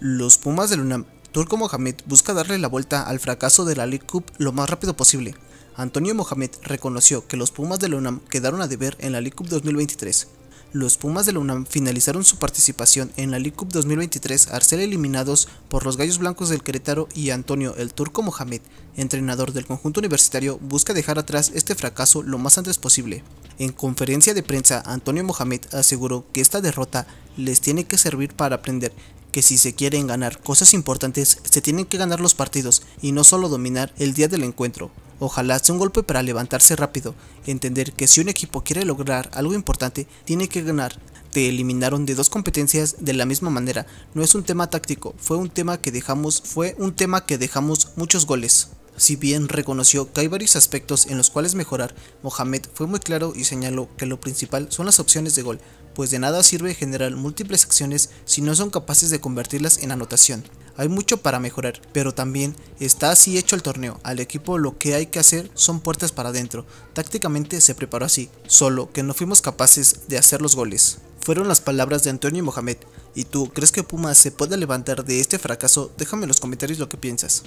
Los Pumas del UNAM. Turco Mohamed busca darle la vuelta al fracaso de la League Cup lo más rápido posible. Antonio Mohamed reconoció que los Pumas la UNAM quedaron a deber en la League Cup 2023. Los Pumas la UNAM finalizaron su participación en la League Cup 2023 al ser eliminados por los Gallos Blancos del Querétaro y Antonio el Turco Mohamed, entrenador del conjunto universitario, busca dejar atrás este fracaso lo más antes posible. En conferencia de prensa, Antonio Mohamed aseguró que esta derrota les tiene que servir para aprender que si se quieren ganar cosas importantes, se tienen que ganar los partidos y no solo dominar el día del encuentro. Ojalá sea un golpe para levantarse rápido, entender que si un equipo quiere lograr algo importante, tiene que ganar. Te eliminaron de dos competencias de la misma manera, no es un tema táctico, fue un tema que dejamos, fue un tema que dejamos muchos goles. Si bien reconoció que hay varios aspectos en los cuales mejorar, Mohamed fue muy claro y señaló que lo principal son las opciones de gol, pues de nada sirve generar múltiples acciones si no son capaces de convertirlas en anotación. Hay mucho para mejorar, pero también está así hecho el torneo. Al equipo lo que hay que hacer son puertas para adentro. Tácticamente se preparó así, solo que no fuimos capaces de hacer los goles. Fueron las palabras de Antonio y Mohamed. ¿Y tú crees que Pumas se puede levantar de este fracaso? Déjame en los comentarios lo que piensas.